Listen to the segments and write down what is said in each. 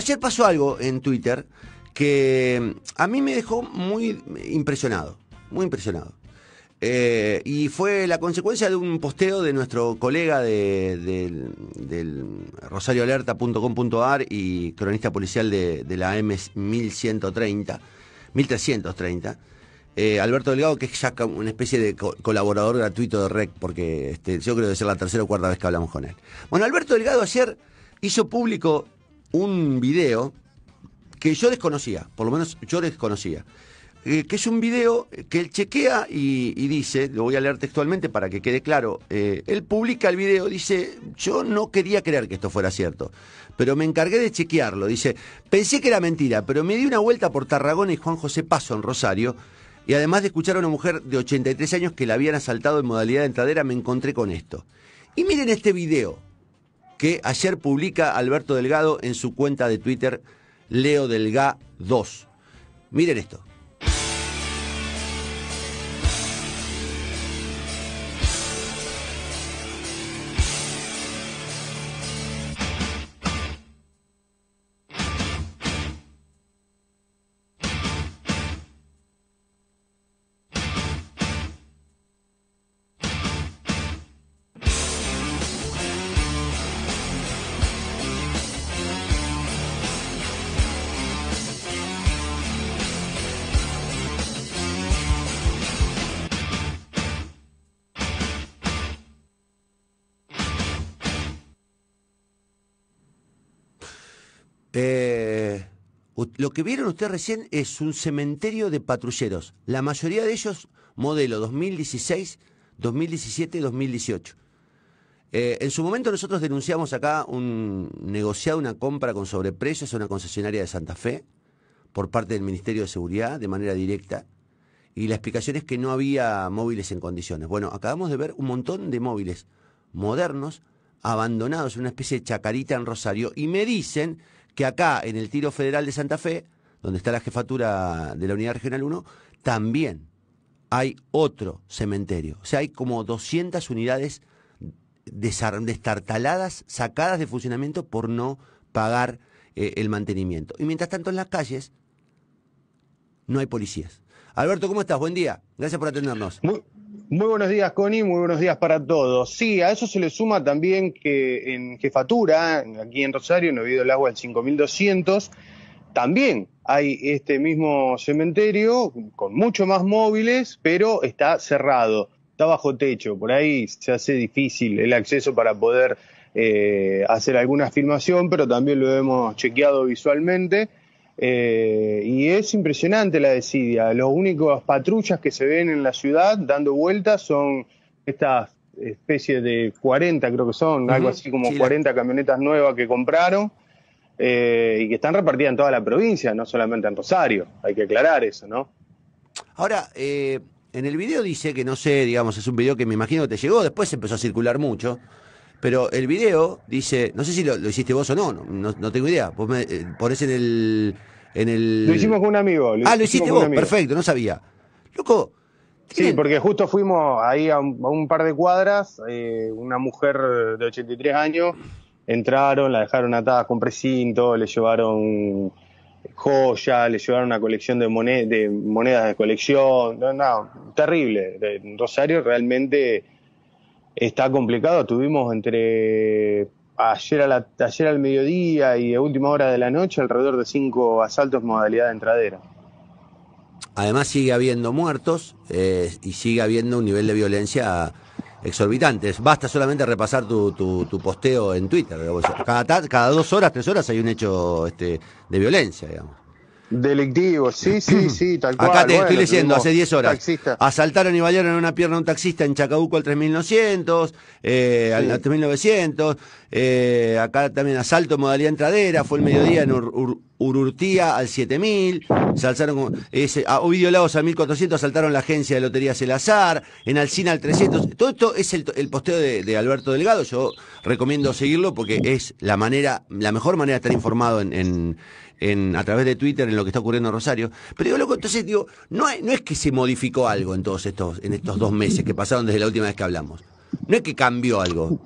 ayer pasó algo en Twitter que mm, a mí me dejó muy impresionado, muy impresionado. Eh, y fue la consecuencia de un posteo de nuestro colega de, del rosarioalerta.com.ar y cronista policial de, la M1130, 1330, eh, Alberto Delgado, que es ya una especie de colaborador gratuito de REC, porque este, yo creo que es la tercera o cuarta vez que hablamos con él. Bueno, Alberto Delgado ayer hizo público un video que yo desconocía, por lo menos yo desconocía, eh, que es un video que él chequea y, dice, lo voy a leer textualmente para que quede claro, eh, él publica el video, dice, yo no quería creer que esto fuera cierto, pero me encargué de chequearlo, dice, pensé que era mentira, pero me di una vuelta por Tarragona y Juan José Paso en Rosario, y además de escuchar a una mujer de 83 años que la habían asaltado en modalidad de entradera, me encontré con esto. Y miren este video, que ayer publica Alberto Delgado en su cuenta de Twitter Leo Delga 2. Miren esto. Eh, lo que vieron ustedes recién es un cementerio de patrulleros. La mayoría de ellos modelo 2016, 2017, 2018. en su momento nosotros denunciamos acá un negociado, una compra con sobreprecios a una concesionaria de Santa Fe por parte del Ministerio de Seguridad de manera directa y la explicación es que no había móviles en condiciones. Bueno, acabamos de ver un montón de móviles modernos abandonados en una especie de chacarita en Rosario y me dicen que acá en el tiro federal de Santa Fe, donde está la jefatura de la Unidad Regional 1, también hay otro cementerio. O sea, hay como 200 unidades destartaladas, sacadas de funcionamiento por no pagar eh, el mantenimiento. Y mientras tanto en las calles no hay policías. Alberto, ¿cómo estás? Buen día. Gracias por atendernos. Muy buenos días, Connie, muy buenos días para todos. Sí, a eso se le suma también que en jefatura, aquí en Rosario, en Oviedo del Agua, el 5200, también hay este mismo cementerio con mucho más móviles, pero está cerrado, está bajo techo. Por ahí se hace difícil el acceso para poder eh, hacer alguna afirmación, pero también lo hemos chequeado visualmente. Eh, y es impresionante la desidia. Las únicos patrullas que se ven en la ciudad dando vueltas son estas especies de 40, creo que son, algo así como 40 camionetas nuevas que compraron eh, y que están repartidas en toda la provincia, no solamente en Rosario. Hay que aclarar eso, ¿no? Ahora, eh, en el video dice que no sé, digamos, es un video que me imagino que te llegó, después empezó a circular mucho. Pero el video dice, no sé si lo, hiciste vos o no, no, no tengo idea. Vos me eh, en el, en el. Lo hicimos con un amigo. ah, lo hiciste vos, perfecto, no sabía. Loco. Sí, porque justo fuimos ahí a un, par de cuadras, eh, una mujer de 83 años, entraron, la dejaron atada con precinto, le llevaron joya, le llevaron una colección de, de monedas de colección, no, no, terrible. Rosario realmente está complicado. Tuvimos entre ayer, a la, al mediodía y a última hora de la noche alrededor de cinco asaltos modalidad de entradera. Además sigue habiendo muertos eh, y sigue habiendo un nivel de violencia exorbitante. Basta solamente repasar tu, tu, tu posteo en Twitter. Cada, cada dos horas, tres horas hay un hecho este, de violencia, digamos. Delictivo, sí, sí, sí, tal cual. Acá te estoy leyendo, hace 10 horas. Asaltaron y en una pierna a un taxista en Chacabuco al 3900, eh, al 3900. Eh, acá también asalto modalidad entradera, fue el mediodía en Ur Ururtía al 7000, se alzaron, a Ovidio Lagos al 1400, saltaron la agencia de loterías El Azar, en Alcina al 300. Todo esto es el, posteo de, Alberto Delgado. Yo recomiendo seguirlo porque es la manera, la mejor manera de estar informado a través de Twitter en lo que está ocurriendo en Rosario. Pero digo, loco, entonces digo, no, no es que se modificó algo en todos estos, en estos dos meses que pasaron desde la última vez que hablamos. No es que cambió algo.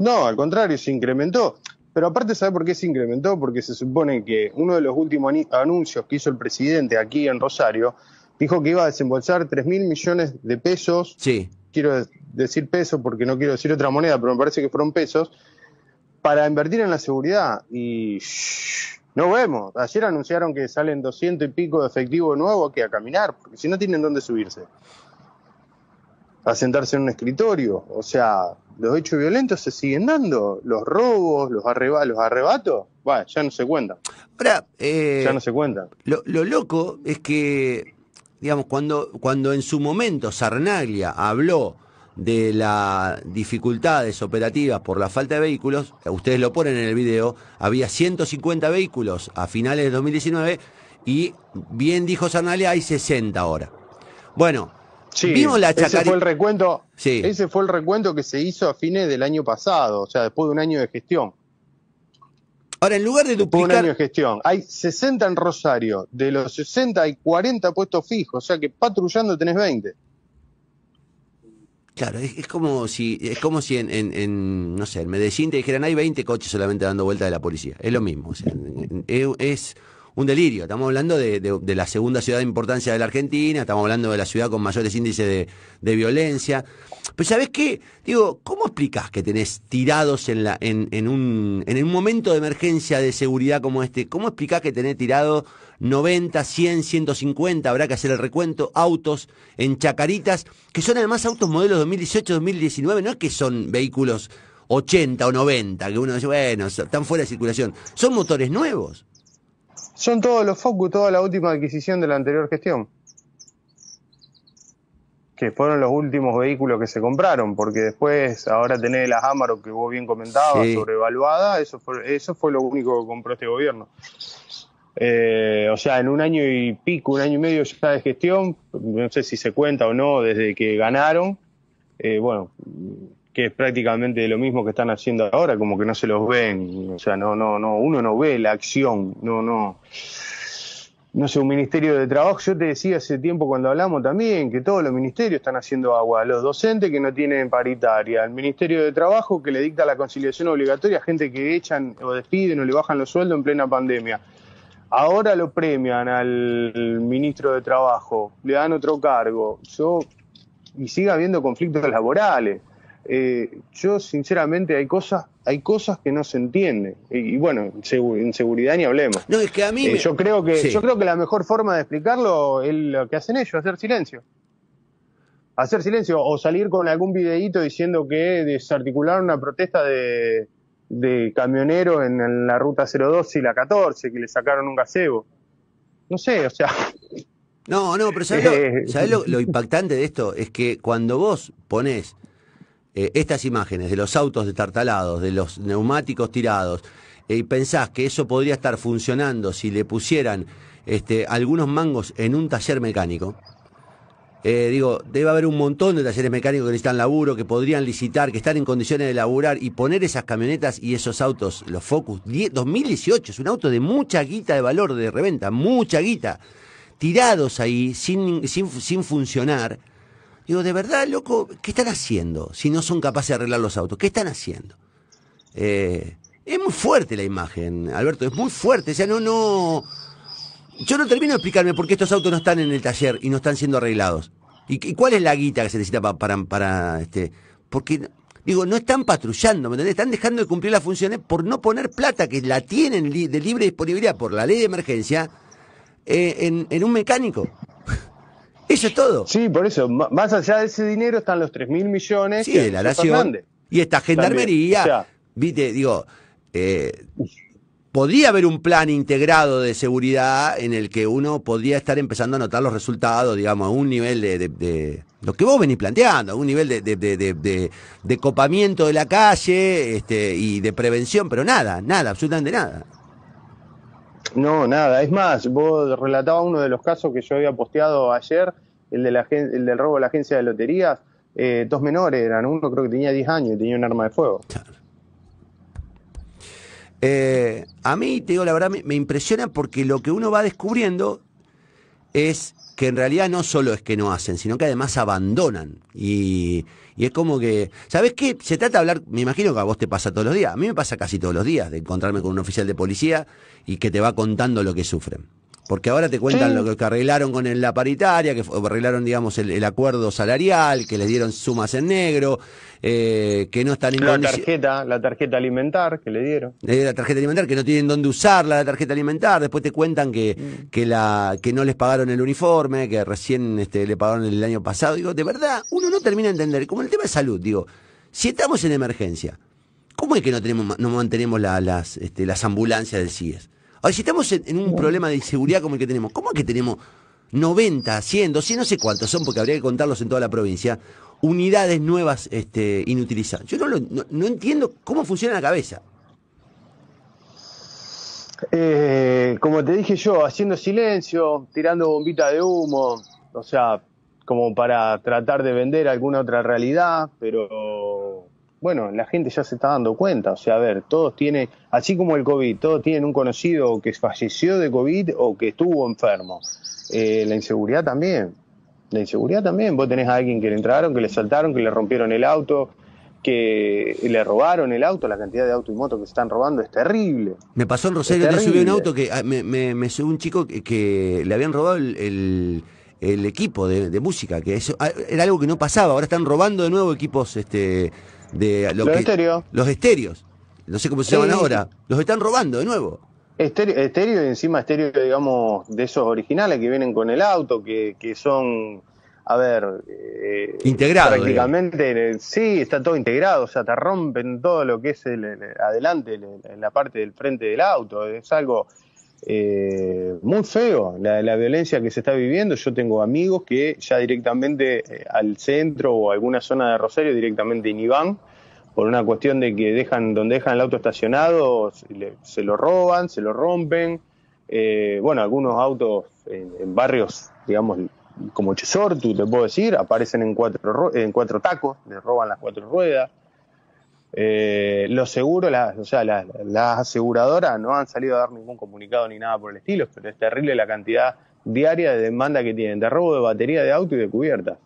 No, al contrario, se incrementó. Pero aparte, ¿sabe por qué se incrementó? Porque se supone que uno de los últimos anuncios que hizo el presidente aquí en Rosario dijo que iba a desembolsar 3 mil millones de pesos. Sí. Quiero decir pesos porque no quiero decir otra moneda, pero me parece que fueron pesos. Para invertir en la seguridad. Y. no vemos. Ayer anunciaron que salen 200 y pico de efectivo nuevo que a caminar, porque si no tienen dónde subirse. A sentarse en un escritorio. O sea, los hechos violentos se siguen dando, los robos, los, arreba los arrebatos, va, ya no se cuentan. Ahora, eh, ya no se cuentan. Lo, loco es que, digamos, cuando, cuando en su momento Sarnaglia habló de las dificultades operativas por la falta de vehículos, ustedes lo ponen en el video, había 150 vehículos a finales de 2019 y bien dijo Sarnaglia, hay 60 ahora. Bueno, ese fue el recuento. Ese fue el recuento que se hizo a fines del año pasado, o sea, después de un año de gestión. Ahora, en lugar de duplicar. Después de un año de gestión. Hay 60 en Rosario. De los 60 hay 40 puestos fijos. O sea que patrullando tenés 20. Claro, es, como si, es como si en, no sé, en Medellín te dijeran hay 20 coches solamente dando vuelta de la policía. Es lo mismo. O sea, es un delirio. Estamos hablando de, la segunda ciudad de importancia de la Argentina, estamos hablando de la ciudad con mayores índices de, violencia. Pero sabes qué? Digo, ¿cómo explicás que tenés tirados en, la, en, en, un, en un momento de emergencia de seguridad como este? ¿Cómo explicás que tenés tirados 90, 100, 150, habrá que hacer el recuento, autos en Chacaritas, que son además autos modelos 2018, 2019, no es que son vehículos 80 o 90, que uno dice, bueno, están fuera de circulación, son motores nuevos. Son todos los focus, toda la última adquisición de la anterior gestión. Que fueron los últimos vehículos que se compraron, porque después, ahora tenés la Amaro que vos bien comentabas, sobrevaluada, eso fue, eso fue lo único que compró este gobierno. Eh, o sea, en un año y pico, un año y medio ya de gestión, no sé si se cuenta o no, desde que ganaron, eh, bueno, que es prácticamente lo mismo que están haciendo ahora, como que no se los ven, o sea, no, no, no, uno no ve la acción, no, no. No sé, un ministerio de trabajo, yo te decía hace tiempo cuando hablamos también que todos los ministerios están haciendo agua, los docentes que no tienen paritaria, el ministerio de trabajo que le dicta la conciliación obligatoria a gente que echan o despiden o le bajan los sueldos en plena pandemia. Ahora lo premian al ministro de trabajo, le dan otro cargo, yo, y sigue habiendo conflictos laborales. Eh, yo sinceramente hay cosas, hay cosas que no se entiende Y, bueno, en seguridad ni hablemos. No, es que a mí eh, yo creo que, yo creo que la mejor forma de explicarlo es lo que hacen ellos, hacer silencio. Hacer silencio, o salir con algún videíto diciendo que desarticularon una protesta de, de camioneros en, la ruta 02 y la 14, que le sacaron un gazebo. No sé, o sea, No, no, pero ¿sabes, lo, impactante de esto? Es que cuando vos ponés eh, estas imágenes de los autos destartalados, de los neumáticos tirados, eh, y pensás que eso podría estar funcionando si le pusieran este, algunos mangos en un taller mecánico, eh, digo, debe haber un montón de talleres mecánicos que necesitan laburo, que podrían licitar, que están en condiciones de laburar y poner esas camionetas y esos autos, los Focus 2018, es un auto de mucha guita de valor de reventa, mucha guita, tirados ahí sin, sin, sin funcionar Digo, de verdad, loco, ¿qué están haciendo si no son capaces de arreglar los autos? ¿Qué están haciendo? Eh, es muy fuerte la imagen, Alberto, es muy fuerte. O sea, no, no. Yo no termino de explicarme por qué estos autos no están en el taller y no están siendo arreglados. ¿Y, cuál es la guita que se necesita para, para, este? Porque Digo, no están patrullando, ¿me entendés? Están dejando de cumplir las funciones por no poner plata que la tienen de libre disponibilidad por la ley de emergencia eh, en, en, un mecánico. Eso es todo. Sí, por eso, más allá de ese dinero están los 3 mil millones sí, de la nación. Y esta gendarmería, viste, digo, eh, podría haber un plan integrado de seguridad en el que uno podría estar empezando a notar los resultados, digamos, a un nivel de, lo que vos venís planteando, a un nivel de, de, copamiento de la calle este, y de prevención, pero nada, nada, absolutamente nada. No, nada. Es más, vos relatabas uno de los casos que yo había posteado ayer, el, de la, el del robo de la agencia de loterías. Eh, dos menores eran, uno creo que tenía 10 años y tenía un arma de fuego. Eh, a mí, te digo la verdad, me impresiona porque lo que uno va descubriendo es que en realidad no solo es que no hacen, sino que además abandonan. Y, y es como que, ¿sabes qué? Se trata de hablar, me imagino que a vos te pasa todos los días, a mí me pasa casi todos los días de encontrarme con un oficial de policía y que te va contando lo que sufren. Porque ahora te cuentan lo que arreglaron con la paritaria, que arreglaron, digamos, el, acuerdo salarial, que les dieron sumas en negro, eh, que no están en La tarjeta, la tarjeta alimentar que le dieron. la tarjeta alimentar, que no tienen dónde usarla, la tarjeta alimentar. Después te cuentan que, mm. que, no les pagaron el uniforme, que recién este, le pagaron el año pasado. Digo, de verdad, uno no termina de entender. Como el tema de salud, digo, si estamos en emergencia, ¿cómo es que no, tenemos, no mantenemos las, este, las ambulancias del CIES? Ahora, si estamos en, un problema de inseguridad como el que tenemos, ¿cómo es que tenemos 90, 100, 200, no sé cuántos son, porque habría que contarlos en toda la provincia, unidades nuevas este, inutilizadas? Yo no, lo, entiendo cómo funciona la cabeza. Eh, como te dije yo, haciendo silencio, tirando bombita de humo, o sea, como para tratar de vender alguna otra realidad, pero bueno, la gente ya se está dando cuenta, o sea, a ver, todos tienen, así como el COVID, todos tienen un conocido que falleció de COVID o que estuvo enfermo. Eh, la inseguridad también, la inseguridad también, vos tenés a alguien que le entraron, que le saltaron, que le rompieron el auto, que le robaron el auto, la cantidad de auto y moto que se están robando es terrible. Me pasó en Rosario, yo subí un auto que ah, me, me, subió un chico que, le habían robado el, equipo de, música, que eso ah, era algo que no pasaba, ahora están robando de nuevo equipos este los que, estéreos. Los estéreos. No sé cómo se llaman ahora. Los están robando de nuevo. Estéreo, y encima estéreo, digamos, de esos originales que vienen con el auto, que, que son, a ver... Eh, Prácticamente, sí, está todo integrado, o sea, te rompen todo lo que es el, adelante, la parte del frente del auto. Es algo eh, muy feo la, violencia que se está viviendo. Yo tengo amigos que ya directamente eh, al centro o alguna zona de Rosario, directamente en Iván, por una cuestión de que dejan donde dejan el auto estacionado, se, lo roban, se lo rompen. Eh, bueno, algunos autos en, barrios, digamos, como Chesortu, te puedo decir, aparecen en cuatro, en cuatro tacos, les roban las cuatro ruedas. Eh, los seguros, las, o sea, las, aseguradoras no han salido a dar ningún comunicado ni nada por el estilo, pero es terrible la cantidad diaria de demanda que tienen, de robo de batería de auto y de cubiertas.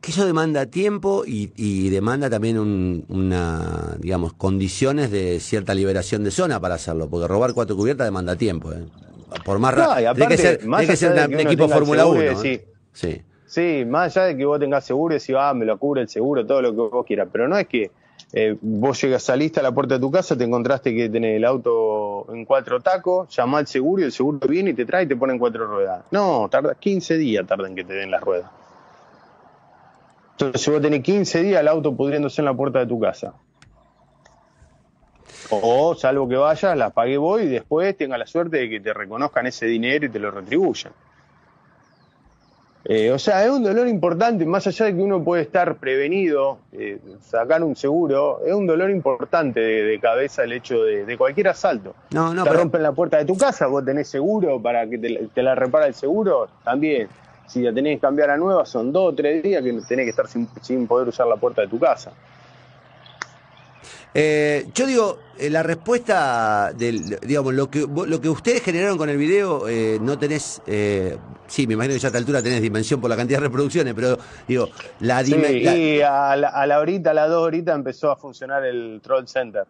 Que eso demanda tiempo y, demanda también un, una, digamos, condiciones de cierta liberación de zona para hacerlo, porque robar cuatro cubiertas demanda tiempo. Eh. Por más que ser, equipo Fórmula 1. Eh. Sí. sí. Sí, más allá de que vos tengas seguro y si ah, me lo cubre el seguro, todo lo que vos quieras, pero no es que eh, vos llegas, saliste a la puerta de tu casa, te encontraste que tenés el auto en cuatro tacos, llamás al seguro y el seguro viene y te trae y te pone en cuatro ruedas. No, tarda 15 días tarda en que te den las ruedas. Entonces si vos tenés 15 días el auto pudriéndose en la puerta de tu casa. O salvo que vayas, las pagué vos y después tenga la suerte de que te reconozcan ese dinero y te lo retribuyan. Eh, o sea, es un dolor importante, más allá de que uno puede estar prevenido, eh, sacar un seguro, es un dolor importante de, cabeza el hecho de, cualquier asalto. No, no, te rompen la puerta de tu casa, vos tenés seguro para que te, la repara el seguro, también. Si la tenés que cambiar a nueva, son dos o tres días que tenés que estar sin, poder usar la puerta de tu casa. Eh, yo digo, la respuesta del, digamos, lo que ustedes generaron con el video, no tenés sí, me imagino que ya a esta altura tenés dimensión por la cantidad de reproducciones, pero digo, la dimensión. Sí, a la, horita, a las dos horitas empezó a funcionar el Troll Center.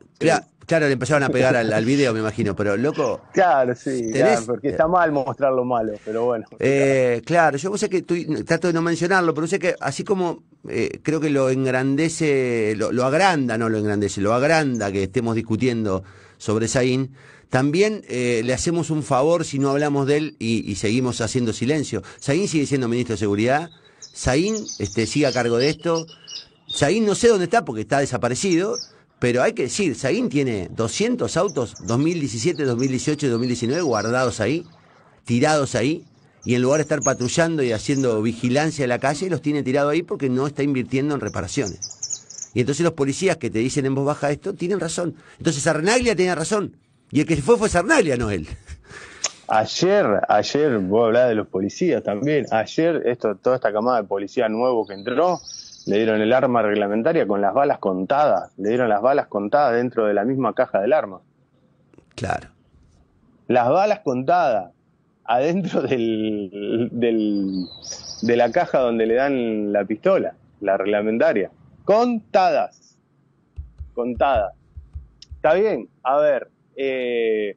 Claro, le empezaron a pegar al, video, me imagino, pero loco. Claro, sí, porque está mal mostrar lo malo, pero bueno. Eh, claro. yo yo sé que trato de no mencionarlo, pero sé que así como eh, creo que lo engrandece, lo, lo agranda, no lo engrandece, lo agranda que estemos discutiendo sobre Saín, también eh, le hacemos un favor si no hablamos de él y, seguimos haciendo silencio. Saín sigue siendo ministro de Seguridad, Saín este, sigue a cargo de esto. Saín no sé dónde está porque está desaparecido, pero hay que decir, Saín tiene 200 autos 2017, 2018 y 2019 guardados ahí, tirados ahí, y en lugar de estar patrullando y haciendo vigilancia en la calle, los tiene tirados ahí porque no está invirtiendo en reparaciones. Y entonces los policías que te dicen en voz baja esto tienen razón. Entonces Sarnaglia tenía razón. Y el que se fue fue Sarnaglia, no él. Ayer, ayer, a hablar de los policías también. Ayer, esto, toda esta camada de policía nuevo que entró, le dieron el arma reglamentaria con las balas contadas. Le dieron las balas contadas dentro de la misma caja del arma. Claro. Las balas contadas adentro de la caja donde le dan la pistola, la reglamentaria. Contadas. Contadas. Está bien, a ver, eh,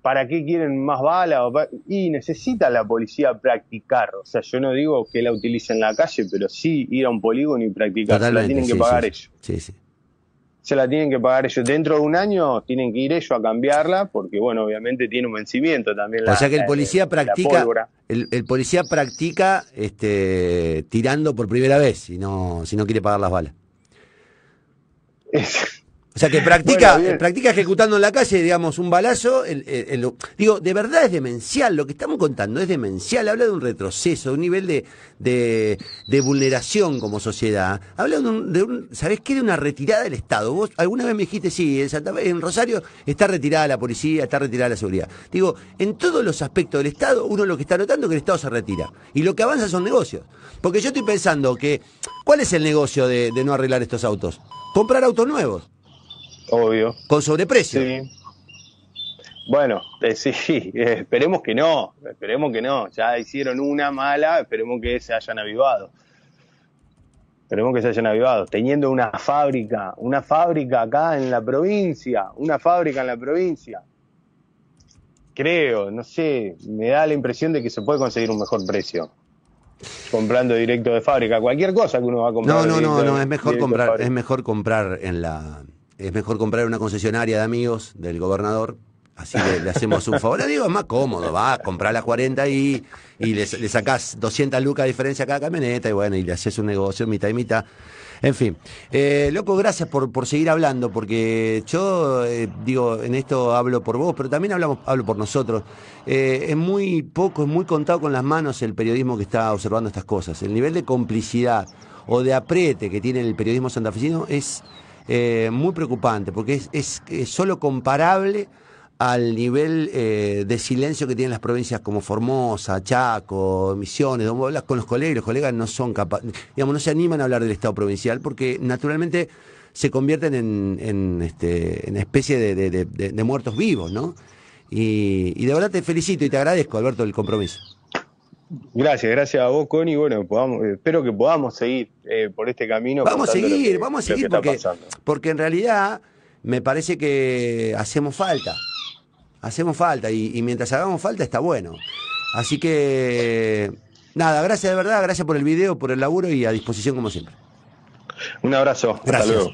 ¿para qué quieren más balas? Y necesita la policía practicar. O sea, yo no digo que la utilicen en la calle, pero sí ir a un polígono y practicar. La tienen que pagar ellos. Sí, sí se la tienen que pagar ellos. Dentro de un año tienen que ir ellos a cambiarla, porque bueno, obviamente tiene un vencimiento también. o sea que el policía practica, el, policía practica este, tirando por primera vez, si no, si no quiere pagar las balas. O sea, que practica, eh, practica ejecutando en la calle, digamos, un balazo. digo, de verdad es demencial. Lo que estamos contando es demencial. Habla de un retroceso, de un nivel de, de, vulneración como sociedad. Habla de un, de qué? De una retirada del Estado. Vos alguna vez me dijiste, sí, en, Rosario está retirada la policía, está retirada la seguridad. Digo, en todos los aspectos del Estado, uno lo que está notando es que el Estado se retira. Y lo que avanza son negocios. Porque yo estoy pensando que, ¿cuál es el negocio de no arreglar estos autos? Comprar autos nuevos. Obvio. Con sobreprecio. Sí. Bueno, eh, sí, esperemos que no, esperemos que no. Ya hicieron una mala, esperemos que se hayan avivado. Esperemos que se hayan avivado. Teniendo una fábrica, una fábrica acá en la provincia, una fábrica en la provincia. Creo, no sé, me da la impresión de que se puede conseguir un mejor precio comprando directo de fábrica. Cualquier cosa que uno va a comprar. No, no, no, no, es mejor comprar, es mejor comprar en la es mejor comprar una concesionaria de amigos del gobernador. Así le, hacemos un favor. Le digo, es más cómodo, va, comprar las 40 y, y le, sacás 200 lucas de diferencia a cada camioneta y bueno, y le haces un negocio mitad y mitad. En fin, eh, loco, gracias por, por seguir hablando, porque yo eh, digo, en esto hablo por vos, pero también hablamos, hablo por nosotros. Eh, es muy poco, es muy contado con las manos el periodismo que está observando estas cosas. El nivel de complicidad o de apriete que tiene el periodismo santafesino es eh, muy preocupante, porque es, es, solo comparable al nivel eh, de silencio que tienen las provincias como Formosa, Chaco, Misiones, donde hablas con los colegas, los colegas no son capaces, digamos, no se animan a hablar del Estado provincial, porque naturalmente se convierten en, en, este, en especie de, muertos vivos, ¿no? Y, y de verdad te felicito y te agradezco, Alberto, el compromiso. Gracias, gracias a vos, Connie. Bueno, espero que podamos seguir eh, por este camino. Vamos a seguir, vamos a seguir porque, en realidad me parece que hacemos falta. Hacemos falta y, mientras hagamos falta está bueno. Así que, nada, gracias de verdad, gracias por el video, por el laburo y a disposición como siempre. Un abrazo. Gracias. Hasta luego.